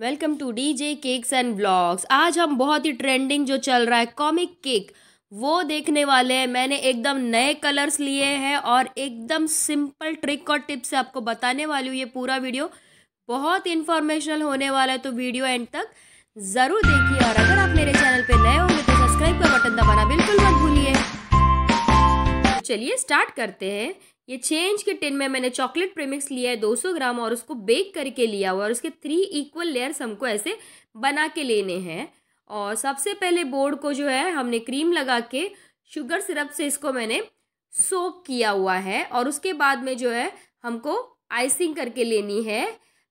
welcome to D J cakes and blogs आज हम बहुत ही ट्रेंडिंग जो चल रहा है कॉमिक केक वो देखने वाले हैं मैंने एकदम नए कलर्स लिए हैं और एकदम सिंपल ट्रिक और टिप्स से आपको बताने वाली हूँ ये पूरा वीडियो बहुत इन्फॉर्मेशनल होने वाला है तो वीडियो एंड तक ज़रूर देखिए और अगर आप मेरे चैनल पर नए होंगे तो सब्सक्राइब का बटन दबाना बिल्कुल मत भूलिए चलिए स्टार्ट करते हैं ये छः इंच के टिन में मैंने चॉकलेट प्रेमिक्स लिया है 200 ग्राम और उसको बेक करके लिया हुआ और उसके थ्री इक्वल लेयर्स हमको ऐसे बना के लेने हैं और सबसे पहले बोर्ड को जो है हमने क्रीम लगा के शुगर सिरप से इसको मैंने सोक किया हुआ है और उसके बाद में जो है हमको आइसिंग करके लेनी है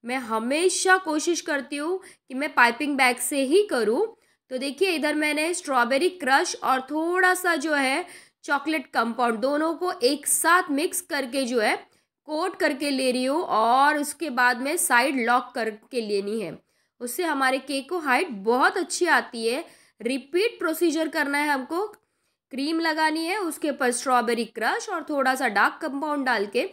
मैं हमेशा कोशिश करती हूँ कि मैं पाइपिंग बैग से ही करूँ तो देखिए इधर मैंने स्ट्रॉबेरी क्रश और थोड़ा सा जो है चॉकलेट कंपाउंड दोनों को एक साथ मिक्स करके जो है कोट करके ले रही हूँ और उसके बाद में साइड लॉक करके लेनी है उससे हमारे केक को हाइट बहुत अच्छी आती है रिपीट प्रोसीजर करना है हमको क्रीम लगानी है उसके ऊपर स्ट्रॉबेरी क्रश और थोड़ा सा डार्क कंपाउंड डाल के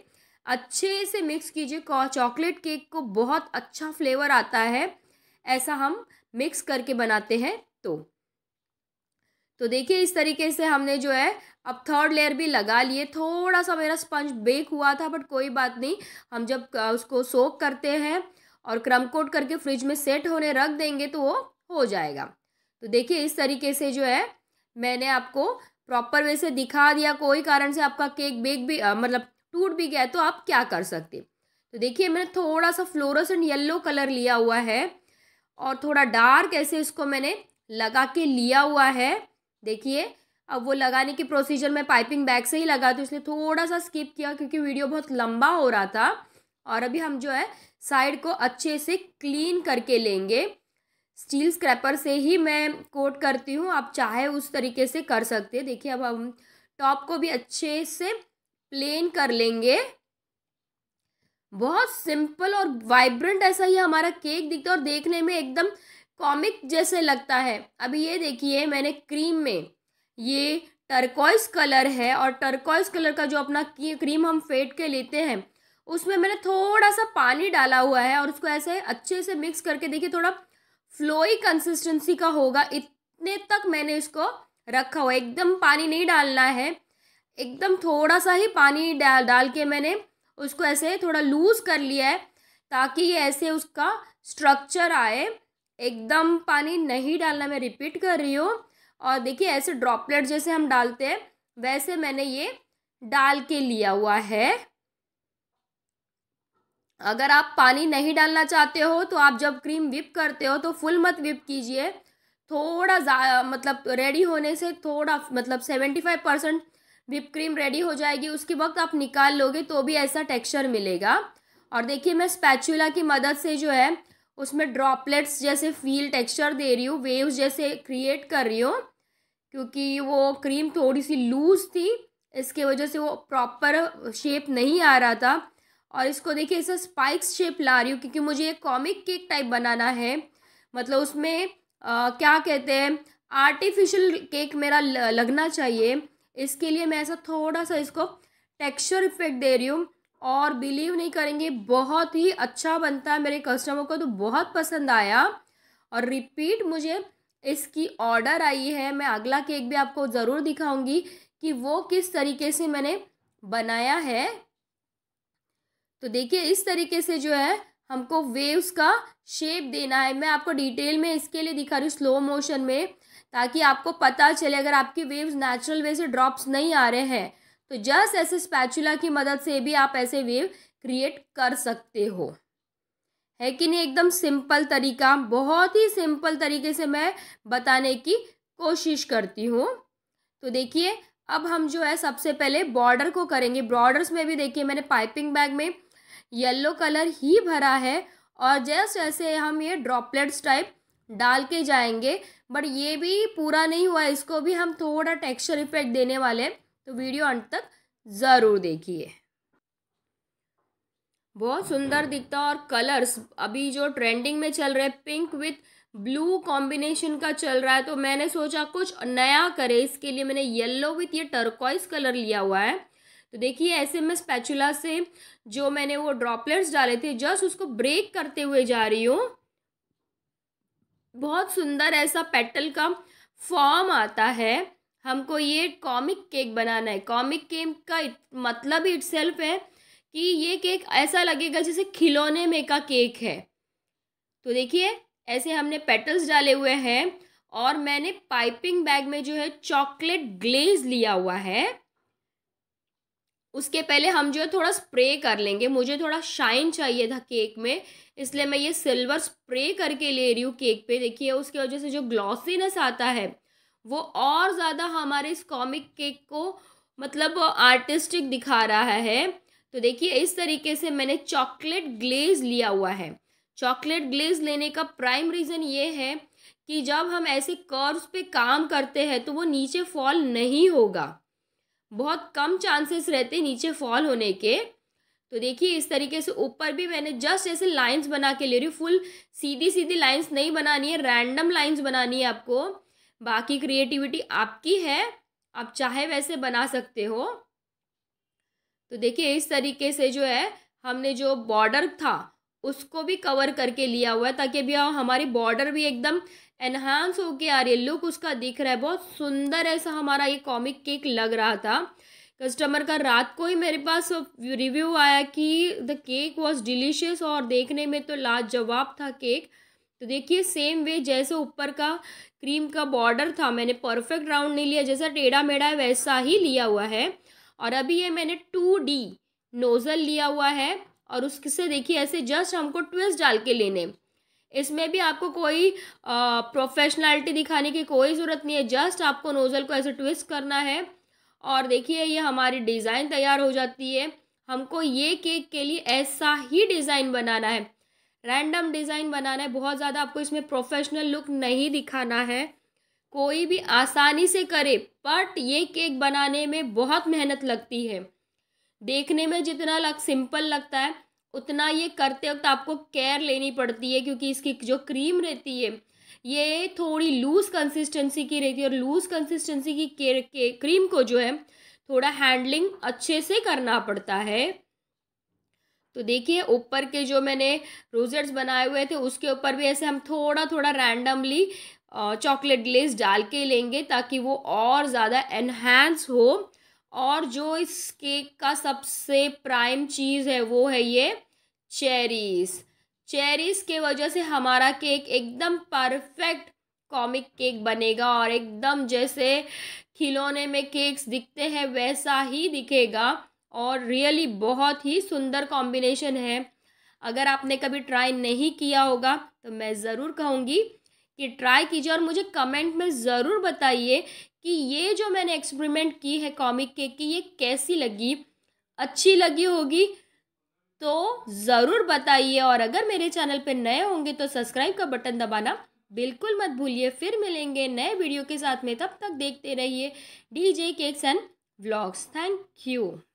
अच्छे से मिक्स कीजिए चॉकलेट केक को बहुत अच्छा फ्लेवर आता है ऐसा हम मिक्स करके बनाते हैं तो तो देखिए इस तरीके से हमने जो है अब थर्ड लेयर भी लगा लिए थोड़ा सा मेरा स्पंज बेक हुआ था बट कोई बात नहीं हम जब उसको सोक करते हैं और क्रम कोट करके फ्रिज में सेट होने रख देंगे तो वो हो जाएगा तो देखिए इस तरीके से जो है मैंने आपको प्रॉपर वे से दिखा दिया कोई कारण से आपका केक बेक भी आ, मतलब टूट भी गया तो आप क्या कर सकते तो देखिए मैंने थोड़ा सा फ्लोरोसेंट येल्लो कलर लिया हुआ है और थोड़ा डार्क ऐसे इसको मैंने लगा के लिया हुआ है देखिए अब वो लगाने की प्रोसीजर मैं पाइपिंग बैग से ही लगाती हूँ इसलिए थोड़ा सा स्किप किया क्योंकि वीडियो बहुत लंबा हो रहा था और अभी हम जो है साइड को अच्छे से क्लीन करके लेंगे स्टील स्क्रैपर से ही मैं कोट करती हूँ आप चाहे उस तरीके से कर सकते हैं देखिए अब हम टॉप को भी अच्छे से प्लेन कर लेंगे बहुत सिंपल और वाइब्रेंट ऐसा ही हमारा केक दिखता है और देखने में एकदम कॉमिक जैसे लगता है अभी ये देखिए मैंने क्रीम में ये टर्कोइस कलर है और टर्कोइस कलर का जो अपना क्रीम हम फेट के लेते हैं उसमें मैंने थोड़ा सा पानी डाला हुआ है और उसको ऐसे अच्छे से मिक्स करके देखिए थोड़ा फ्लोई कंसिस्टेंसी का होगा इतने तक मैंने इसको रखा हुआ एकदम पानी नहीं डालना है एकदम थोड़ा सा ही पानी डाल डाल के मैंने उसको ऐसे थोड़ा लूज़ कर लिया है ताकि ये ऐसे उसका स्ट्रक्चर आए एकदम पानी नहीं डालना मैं रिपीट कर रही हूँ और देखिए ऐसे ड्रॉपलेट जैसे हम डालते हैं वैसे मैंने ये डाल के लिया हुआ है अगर आप पानी नहीं डालना चाहते हो तो आप जब क्रीम विप करते हो तो फुल मत विप कीजिए थोड़ा मतलब रेडी होने से थोड़ा मतलब seventy five percent whip cream ready हो जाएगी उसके वक्त आप निकाल लोगे तो भी ऐसा टेक्सचर मिलेगा और देखिए मैं स्पैचुला की मदद से जो है उसमें ड्रॉपलेट्स जैसे फील टेक्सचर दे रही हूँ वेव्स जैसे क्रिएट कर रही हूँ क्योंकि वो क्रीम थोड़ी सी लूज़ थी इसके वजह से वो प्रॉपर शेप नहीं आ रहा था और इसको देखिए ऐसा स्पाइक्स शेप ला रही हूँ क्योंकि मुझे एक कॉमिक केक टाइप बनाना है मतलब उसमें आ, क्या कहते हैं आर्टिफिशियल केक मेरा लगना चाहिए इसके लिए मैं ऐसा थोड़ा सा इसको टेक्सचर इफेक्ट दे रही हूँ और बिलीव नहीं करेंगे बहुत ही अच्छा बनता है मेरे कस्टमर को तो बहुत पसंद आया और रिपीट मुझे इसकी ऑर्डर आई है मैं अगला केक भी आपको ज़रूर दिखाऊंगी कि वो किस तरीके से मैंने बनाया है तो देखिए इस तरीके से जो है हमको वेव्स का शेप देना है मैं आपको डिटेल में इसके लिए दिखा रही हूँ स्लो मोशन में ताकि आपको पता चले अगर आपके वेव्स नेचुरल वे से ड्रॉप्स नहीं आ रहे हैं तो जस्ट ऐसे स्पैचुला की मदद से भी आप ऐसे वेव क्रिएट कर सकते हो है कि नहीं एकदम सिंपल तरीका बहुत ही सिंपल तरीके से मैं बताने की कोशिश करती हूँ तो देखिए अब हम जो है सबसे पहले बॉर्डर को करेंगे बॉर्डर्स में भी देखिए मैंने पाइपिंग बैग में येलो कलर ही भरा है और जस्ट ऐसे हम ये ड्रॉपलेट्स टाइप डाल के जाएंगे बट ये भी पूरा नहीं हुआ इसको भी हम थोड़ा टेक्सचर इफेक्ट देने वाले हैं तो वीडियो अंत तक ज़रूर देखिए बहुत सुंदर दिखता और कलर्स अभी जो ट्रेंडिंग में चल रहे हैं पिंक विथ ब्लू कॉम्बिनेशन का चल रहा है तो मैंने सोचा कुछ नया करे इसके लिए मैंने येलो विथ ये टर्कॉइस कलर लिया हुआ है तो देखिए ऐसे में स्पैचुला से जो मैंने वो ड्रॉपलेट्स डाले थे जस्ट उसको ब्रेक करते हुए जा रही हूँ बहुत सुंदर ऐसा पेटल का फॉर्म आता है हमको ये कॉमिक केक बनाना है कॉमिक केक का मतलब ही इट सेल्फ है कि ये केक ऐसा लगेगा जैसे खिलौने में का केक है तो देखिए ऐसे हमने पेटल्स डाले हुए हैं और मैंने पाइपिंग बैग में जो है चॉकलेट ग्लेज लिया हुआ है उसके पहले हम जो है थोड़ा स्प्रे कर लेंगे मुझे थोड़ा शाइन चाहिए था केक में इसलिए मैं ये सिल्वर स्प्रे करके ले रही हूँ केक पे देखिए उसकी वजह से जो ग्लॉसीनेस आता है वो और ज़्यादा हमारे इस कॉमिक केक को मतलब आर्टिस्टिक दिखा रहा है तो देखिए इस तरीके से मैंने चॉकलेट ग्लेज लिया हुआ है चॉकलेट ग्लेज लेने का प्राइम रीज़न ये है कि जब हम ऐसे कर्व्स पे काम करते हैं तो वो नीचे फॉल नहीं होगा बहुत कम चांसेस रहते नीचे फॉल होने के तो देखिए इस तरीके से ऊपर भी मैंने जस्ट ऐसे लाइंस बना के ले रही हूँ फुल सीधी सीधी लाइंस नहीं बनानी है रैंडम लाइंस बनानी है आपको बाकी क्रिएटिविटी आपकी है आप चाहे वैसे बना सकते हो तो देखिए इस तरीके से जो है हमने जो बॉर्डर था उसको भी कवर करके लिया हुआ है ताकि अभी हमारी बॉर्डर भी एकदम एनहांस के आ रही है लुक उसका दिख रहा है बहुत सुंदर ऐसा हमारा ये कॉमिक केक लग रहा था कस्टमर का रात को ही मेरे पास रिव्यू आया कि द केक वॉज डिलीशियस और देखने में तो लाजवाब था केक तो देखिए सेम वे जैसे ऊपर का क्रीम का बॉर्डर था मैंने परफेक्ट राउंड नहीं लिया जैसा टेढ़ा मेढ़ा है वैसा ही लिया हुआ है और अभी ये मैंने टू डी नोज़ल लिया हुआ है और उससे देखिए ऐसे जस्ट हमको ट्विस्ट डाल के लेने इसमें भी आपको कोई प्रोफेशनलिटी दिखाने की कोई ज़रूरत नहीं है जस्ट आपको नोज़ल को ऐसे ट्विस्ट करना है और देखिए ये हमारी डिज़ाइन तैयार हो जाती है हमको ये केक के लिए ऐसा ही डिज़ाइन बनाना है रैंडम डिज़ाइन बनाना है बहुत ज़्यादा आपको इसमें प्रोफेशनल लुक नहीं दिखाना है कोई भी आसानी से करे बट ये केक बनाने में बहुत मेहनत लगती है देखने में जितना लग सिंपल लगता है उतना ये करते वक्त आपको केयर लेनी पड़ती है क्योंकि इसकी जो क्रीम रहती है ये थोड़ी लूज़ कंसिस्टेंसी की रहती है और लूज़ कंसिस्टेंसी की के, के, क्रीम को जो है थोड़ा हैंडलिंग अच्छे से करना पड़ता है तो देखिए ऊपर के जो मैंने रोजेट्स बनाए हुए थे उसके ऊपर भी ऐसे हम थोड़ा थोड़ा रैंडमली चॉकलेट ग्लेस डाल के लेंगे ताकि वो और ज़्यादा एनहेंस हो और जो इस केक का सबसे प्राइम चीज़ है वो है ये चेरीज़ चेरीज़ के वजह से हमारा केक एकदम परफेक्ट कॉमिक केक बनेगा और एकदम जैसे खिलौने में केक्स दिखते हैं वैसा ही दिखेगा और रियली बहुत ही सुंदर कॉम्बिनेशन है अगर आपने कभी ट्राई नहीं किया होगा तो मैं ज़रूर कहूँगी कि ट्राई कीजिए और मुझे कमेंट में ज़रूर बताइए कि ये जो मैंने एक्सपेरिमेंट की है कॉमिक केक की ये कैसी लगी अच्छी लगी होगी तो ज़रूर बताइए और अगर मेरे चैनल पर नए होंगे तो सब्सक्राइब का बटन दबाना बिल्कुल मत भूलिए फिर मिलेंगे नए वीडियो के साथ में तब तक देखते रहिए DJ cakes and vlogs thank you